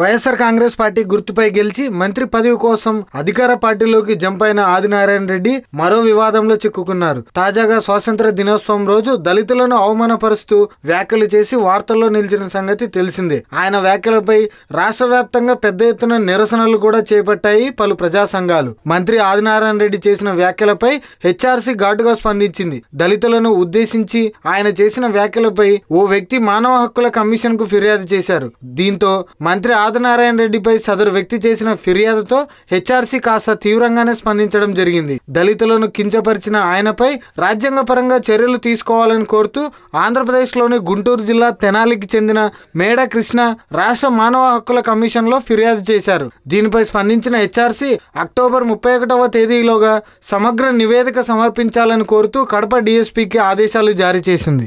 YSR Congress party గుర్తుపై గెలిచి మంత్రి పదవి కోసం అధికార పార్టీలోకి జంప్ అయిన ఆదినారాయణ రెడ్డి మరో వివాదంలో చిక్కుకున్నారు తాజాగా స్వాతంత్ర దినోత్సవం రోజు దళితులను అవమానపరుస్తూ వ్యాఖ్యలు చేసి వార్తల్లో నిలిచిన సంగతి తెలిసిందే ఆయన వ్యాఖ్యలపై రాష్ట్ర వ్యాప్తంగా పెద్ద ఎత్తున నిరసనలు కూడా చేపట్టాయి పలు ప్రజా సంఘాలు మంత్రి ఆదినారాయణ రెడ్డి చేసిన వ్యాఖ్యలపై హెచ్ఆర్సీ ఘాటుగా స్పందించింది దళితులను ఉద్దేశించి ఆయన చేసిన వ్యాఖ్యలపై ఓ వ్యక్తి మానవ హక్కుల కమిషన్ కు ఫిర్యాదు చేశారు దీంతో మంత్రి ఆదినారాయణ రెడ్డిపై సదరు వ్యక్తి చేసిన ఫిర్యాదుతో హెచ్ఆర్సీ కాస్త తీవ్రంగానే స్పందించడం జరిగింది దళితులను కించపరిచిన ఆయనపై రాజ్యాంగపరంగా చర్యలు తీసుకోవాలని కోరుతూ ఆంధ్రప్రదేశ్లోని గుంటూరు జిల్లా తెనాలికి చెందిన మేడ కృష్ణ రాష్ట్ర మానవ హక్కుల కమిషన్లో ఫిర్యాదు చేశారు దీనిపై స్పందించిన హెచ్ఆర్సీ అక్టోబర్ ముప్పై ఒకటవ తేదీలోగా సమగ్ర నివేదిక సమర్పించాలని కోరుతూ కడప డీఎస్పీకి ఆదేశాలు జారీ చేసింది